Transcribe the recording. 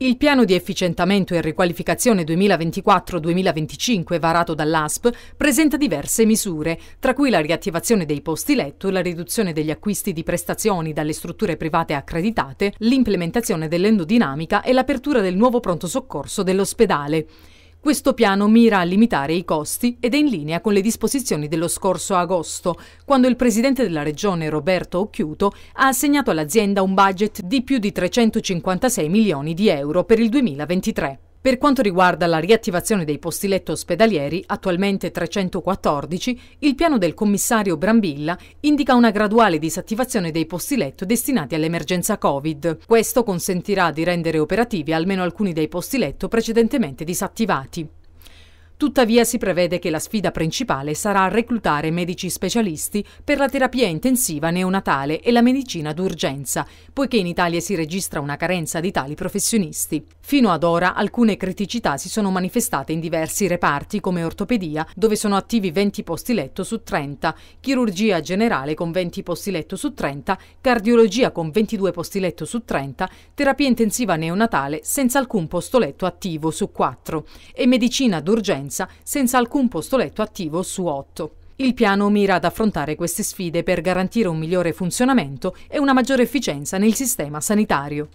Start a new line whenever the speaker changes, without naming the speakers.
Il piano di efficientamento e riqualificazione 2024-2025 varato dall'ASP presenta diverse misure, tra cui la riattivazione dei posti letto, la riduzione degli acquisti di prestazioni dalle strutture private accreditate, l'implementazione dell'endodinamica e l'apertura del nuovo pronto soccorso dell'ospedale. Questo piano mira a limitare i costi ed è in linea con le disposizioni dello scorso agosto, quando il presidente della regione Roberto Occhiuto ha assegnato all'azienda un budget di più di 356 milioni di euro per il 2023. Per quanto riguarda la riattivazione dei posti letto ospedalieri, attualmente 314, il piano del commissario Brambilla indica una graduale disattivazione dei posti letto destinati all'emergenza Covid. Questo consentirà di rendere operativi almeno alcuni dei posti letto precedentemente disattivati. Tuttavia si prevede che la sfida principale sarà reclutare medici specialisti per la terapia intensiva neonatale e la medicina d'urgenza, poiché in Italia si registra una carenza di tali professionisti. Fino ad ora alcune criticità si sono manifestate in diversi reparti come ortopedia, dove sono attivi 20 posti letto su 30, chirurgia generale con 20 posti letto su 30, cardiologia con 22 posti letto su 30, terapia intensiva neonatale senza alcun posto letto attivo su 4 e medicina d'urgenza partenza, senza alcun posto letto attivo su 8. Il piano mira ad affrontare queste sfide per garantire un migliore funzionamento e una maggiore efficienza nel sistema sanitario.